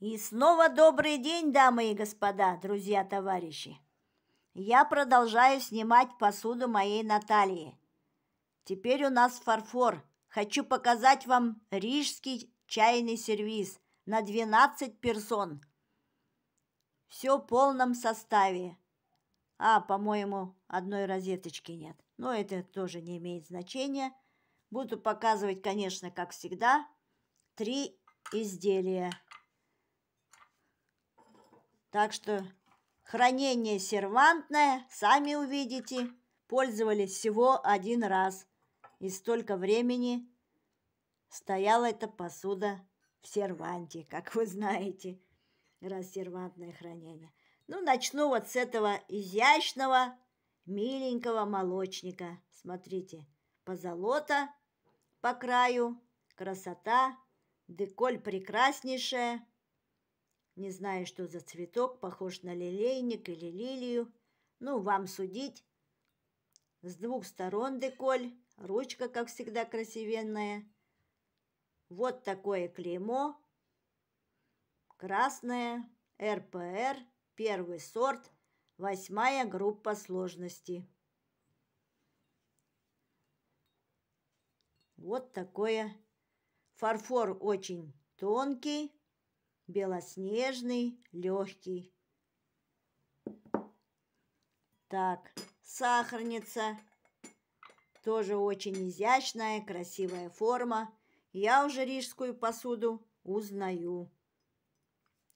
И снова добрый день, дамы и господа, друзья-товарищи. Я продолжаю снимать посуду моей Натальи. Теперь у нас фарфор. Хочу показать вам рижский чайный сервиз на 12 персон. Все в полном составе. А, по-моему, одной розеточки нет. Но это тоже не имеет значения. Буду показывать, конечно, как всегда, три изделия. Так что хранение сервантное, сами увидите, пользовались всего один раз. И столько времени стояла эта посуда в серванте, как вы знаете, раз сервантное хранение. Ну, начну вот с этого изящного, миленького молочника. Смотрите, позолота по краю, красота, деколь прекраснейшая – не зная, что за цветок, похож на лилейник или лилию. Ну, вам судить. С двух сторон деколь, ручка, как всегда, красивенная. Вот такое клеймо. Красное, РПР, первый сорт, восьмая группа сложности. Вот такое. Фарфор очень тонкий, белоснежный, легкий. Так, сахарница. Тоже очень изящная, красивая форма. Я уже рижскую посуду узнаю.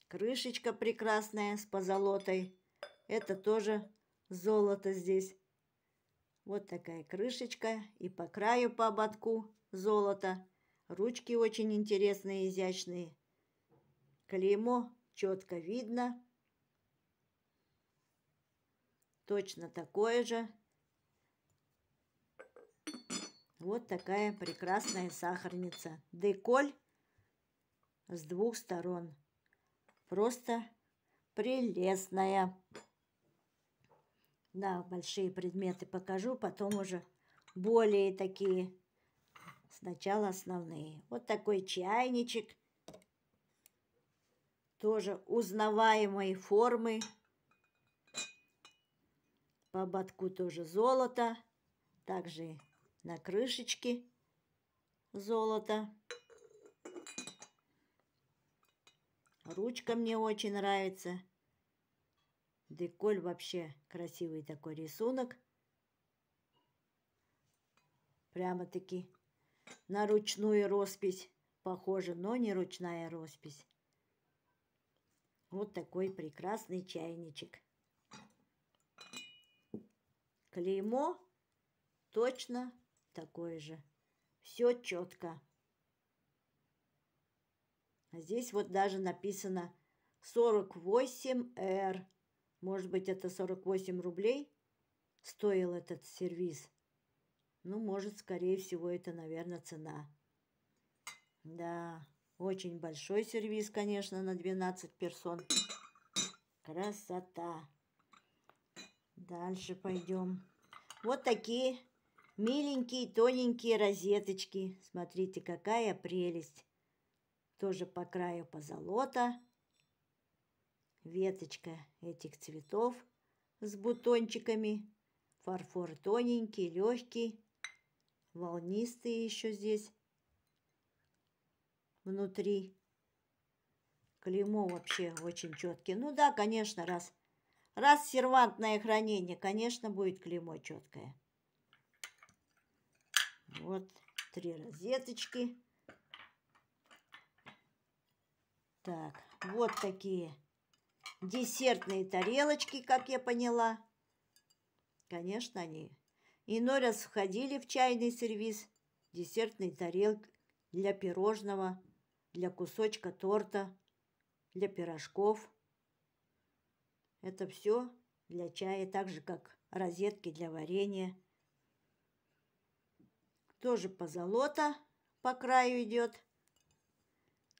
Крышечка прекрасная с позолотой. Это тоже золото здесь. Вот такая крышечка. И по краю, по ободку золото. Ручки очень интересные, изящные. Клеймо четко видно. Точно такое же. Вот такая прекрасная сахарница. Деколь с двух сторон. Просто прелестная. Да, большие предметы покажу, потом уже более такие. Сначала основные. Вот такой чайничек тоже узнаваемой формы. По ободку тоже золото, также на крышечке золото. Ручка мне очень нравится. Деколь вообще красивый такой рисунок. Прямо-таки на ручную роспись похоже, но не ручная роспись. Вот такой прекрасный чайничек. Клеймо точно такое же. Все четко. А здесь вот даже написано 48R. Может быть, это 48 рублей стоил этот сервис. Ну, может, скорее всего, это, наверное, цена. Да. Очень большой сервис конечно, на 12 персон. Красота. Дальше пойдем. Вот такие миленькие, тоненькие розеточки. Смотрите, какая прелесть. Тоже по краю позолота. Веточка этих цветов с бутончиками. Фарфор тоненький, легкий. Волнистые еще здесь внутри. Клеймо вообще очень четкие Ну да, конечно, раз, раз сервантное хранение, конечно, будет клеймо четкое. Вот три розеточки. Так, вот такие десертные тарелочки, как я поняла. Конечно, они иной раз входили в чайный сервис Десертные тарелки для пирожного для кусочка торта, для пирожков. Это все для чая, так же как розетки для варенья. Тоже позолота по краю идет.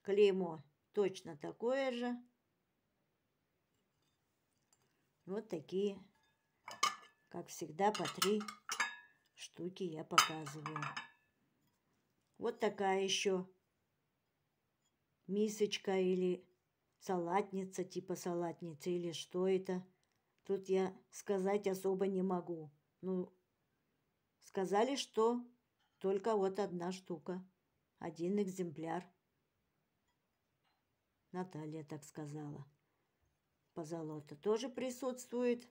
Клеймо точно такое же. Вот такие, как всегда, по три штуки я показываю. Вот такая еще мисочка или салатница, типа салатницы, или что это. Тут я сказать особо не могу. Ну, сказали, что только вот одна штука, один экземпляр. Наталья так сказала. Позолота тоже присутствует.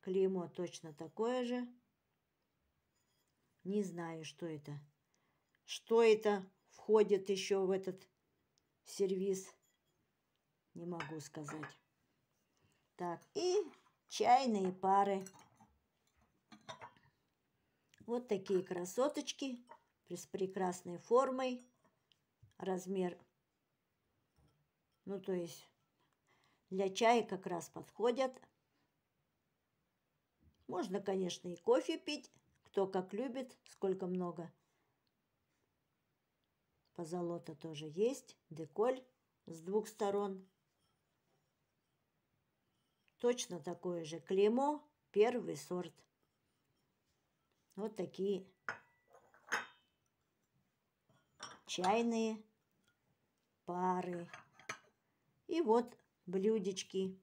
Клеймо точно такое же. Не знаю, что это. Что это входит еще в этот сервис не могу сказать. Так, и чайные пары. Вот такие красоточки с прекрасной формой. Размер, ну то есть для чая как раз подходят. Можно, конечно, и кофе пить, кто как любит, сколько много – Позолота тоже есть. Деколь с двух сторон. Точно такое же клеймо. Первый сорт. Вот такие чайные пары. И вот блюдечки.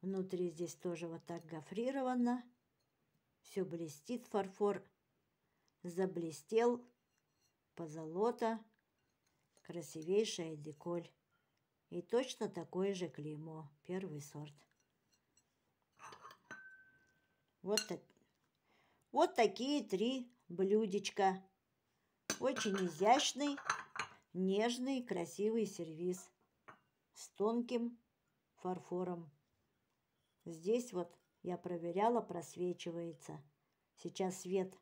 Внутри здесь тоже вот так гофрировано. Все блестит фарфор. Заблестел позолота, красивейшая деколь. И точно такое же клеймо, первый сорт. Вот, так, вот такие три блюдечка. Очень изящный, нежный, красивый сервис с тонким фарфором. Здесь вот я проверяла, просвечивается. Сейчас свет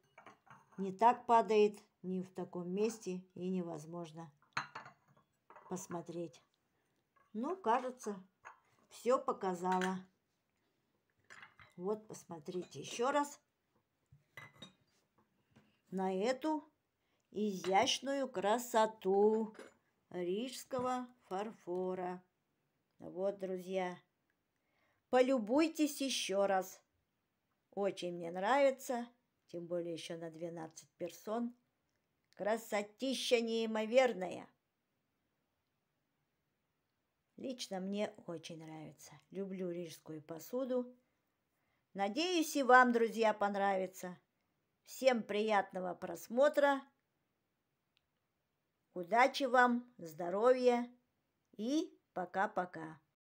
не так падает, ни в таком месте и невозможно посмотреть. Ну, кажется, все показала. Вот, посмотрите еще раз на эту изящную красоту рижского фарфора. Вот, друзья, полюбуйтесь еще раз. Очень мне нравится, тем более еще на 12 персон – Красотища неимоверная. Лично мне очень нравится. Люблю рижскую посуду. Надеюсь, и вам, друзья, понравится. Всем приятного просмотра. Удачи вам, здоровья и пока-пока.